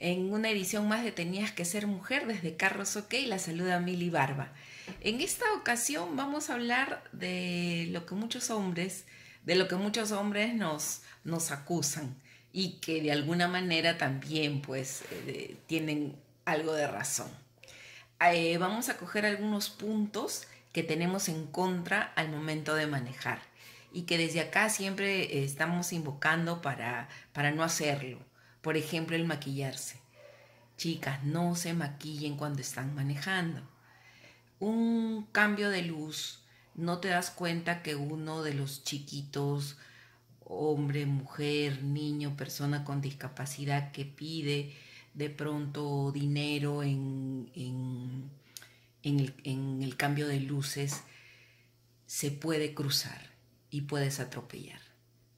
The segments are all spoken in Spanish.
En una edición más de Tenías que ser mujer desde Carlos OK, la saluda Mili Barba. En esta ocasión vamos a hablar de lo que muchos hombres, de lo que muchos hombres nos, nos acusan y que de alguna manera también pues eh, tienen algo de razón. Eh, vamos a coger algunos puntos que tenemos en contra al momento de manejar y que desde acá siempre estamos invocando para, para no hacerlo por ejemplo, el maquillarse. Chicas, no se maquillen cuando están manejando. Un cambio de luz, no te das cuenta que uno de los chiquitos, hombre, mujer, niño, persona con discapacidad que pide de pronto dinero en, en el cambio de luces, se puede cruzar y puedes atropellar.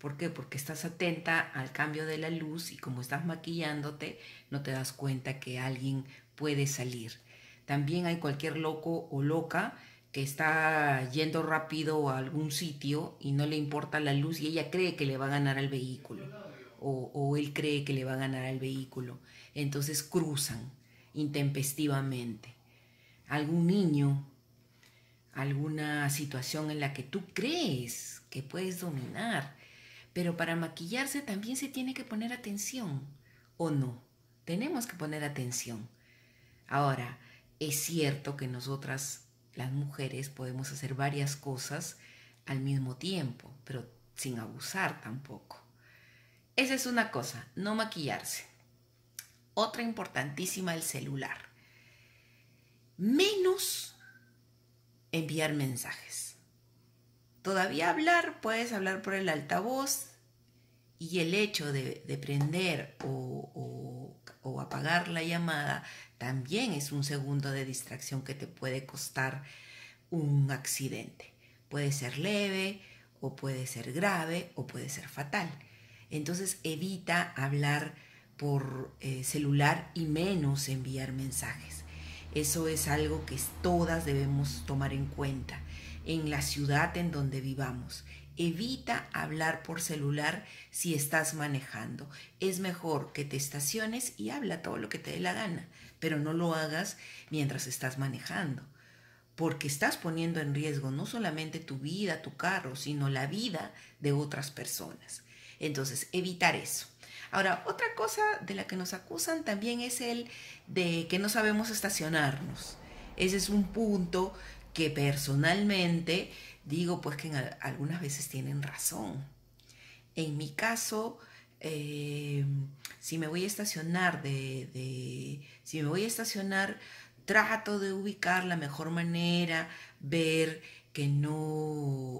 ¿Por qué? Porque estás atenta al cambio de la luz y como estás maquillándote, no te das cuenta que alguien puede salir. También hay cualquier loco o loca que está yendo rápido a algún sitio y no le importa la luz y ella cree que le va a ganar al vehículo o, él cree que le va a ganar al vehículo. Entonces cruzan intempestivamente. Algún niño, alguna situación en la que tú crees que puedes dominar pero para maquillarse también se tiene que poner atención, ¿o no? Tenemos que poner atención. Ahora, es cierto que nosotras, las mujeres, podemos hacer varias cosas al mismo tiempo, pero sin abusar tampoco. Esa es una cosa, no maquillarse. Otra importantísima, el celular. Menos enviar mensajes todavía hablar, puedes hablar por el altavoz y el hecho de, prender o, apagar la llamada también es un segundo de distracción que te puede costar un accidente. Puede ser leve o puede ser grave o puede ser fatal. Entonces evita hablar por eh, celular y menos enviar mensajes. Eso es algo que todas debemos tomar en cuenta en la ciudad en donde vivamos. Evita hablar por celular si estás manejando. Es mejor que te estaciones y habla todo lo que te dé la gana, pero no lo hagas mientras estás manejando, porque estás poniendo en riesgo no solamente tu vida, tu carro, sino la vida de otras personas. Entonces, evitar eso. Ahora, otra cosa de la que nos acusan también es el de que no sabemos estacionarnos. Ese es un punto que personalmente digo pues que algunas veces tienen razón. En mi caso, eh, si me voy a estacionar de, si me voy a estacionar, trato de ubicar la mejor manera, ver que no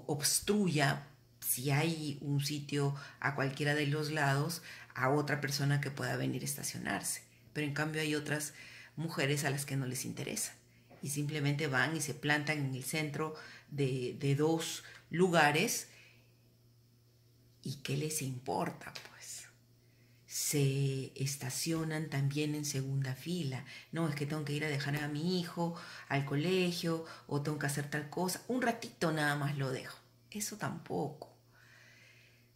obstruya si hay un sitio a cualquiera de los lados a otra persona que pueda venir a estacionarse. Pero en cambio hay otras mujeres a las que no les interesa y simplemente van y se plantan en el centro de, dos lugares. ¿Y qué les importa? Pues se estacionan también en segunda fila. No, es que tengo que ir a dejar a mi hijo al colegio o tengo que hacer tal cosa. Un ratito nada más lo dejo. Eso tampoco.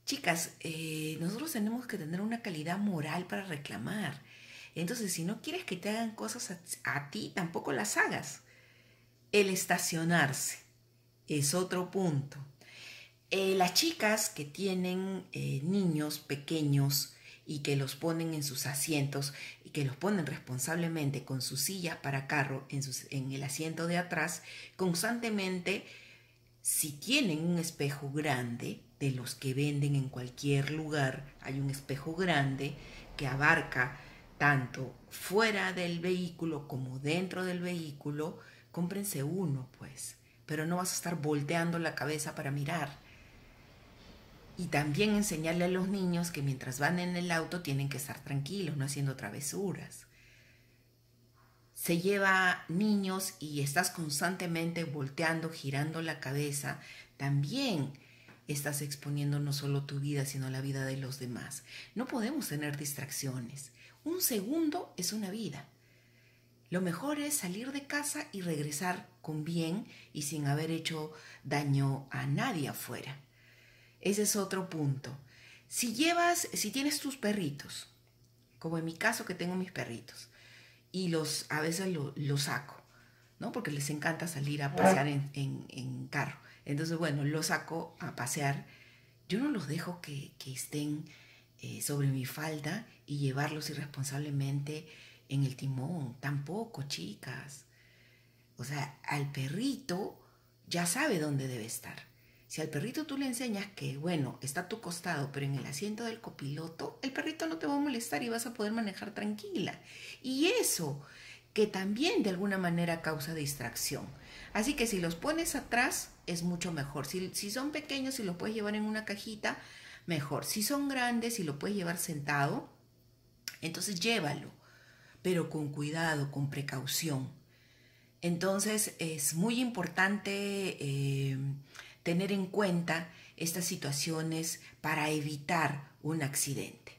Chicas, eh, nosotros tenemos que tener una calidad moral para reclamar. Entonces, si no quieres que te hagan cosas a, ti, tampoco las hagas. El estacionarse es otro punto. Eh, las chicas que tienen eh, niños pequeños y que los ponen en sus asientos y que los ponen responsablemente con sus sillas para carro en, en el asiento de atrás, constantemente, si tienen un espejo grande, de los que venden en cualquier lugar, hay un espejo grande que abarca tanto fuera del vehículo como dentro del vehículo, cómprense uno, pues, pero no vas a estar volteando la cabeza para mirar. Y también enseñarle a los niños que mientras van en el auto tienen que estar tranquilos, no haciendo travesuras. Se lleva niños y estás constantemente volteando, girando la cabeza, también estás exponiendo no solo tu vida, sino la vida de los demás. No podemos tener distracciones. Un segundo es una vida. Lo mejor es salir de casa y regresar con bien y sin haber hecho daño a nadie afuera. Ese es otro punto. Si llevas, si tienes tus perritos, como en mi caso que tengo mis perritos, y los a veces los saco, ¿no? Porque les encanta salir a pasear en, carro. Entonces, bueno, los saco a pasear. Yo no los dejo que, que estén eh, sobre mi falda y llevarlos irresponsablemente en el timón. Tampoco, chicas. O sea, al perrito ya sabe dónde debe estar. Si al perrito tú le enseñas que, bueno, está a tu costado, pero en el asiento del copiloto, el perrito no te va a molestar y vas a poder manejar tranquila. Y eso, que también de alguna manera causa distracción. Así que si los pones atrás, es mucho mejor. Si, son pequeños y si los puedes llevar en una cajita, mejor. Si son grandes y lo puedes llevar sentado, entonces llévalo, pero con cuidado, con precaución. Entonces es muy importante eh, tener en cuenta estas situaciones para evitar un accidente.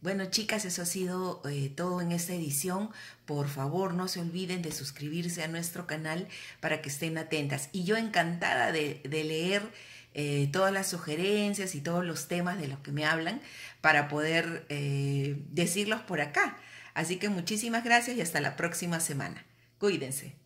Bueno chicas, eso ha sido eh, todo en esta edición. Por favor, no se olviden de suscribirse a nuestro canal para que estén atentas. Y yo encantada de leer eh, todas las sugerencias y todos los temas de los que me hablan para poder eh, decirlos por acá. Así que muchísimas gracias y hasta la próxima semana. Cuídense.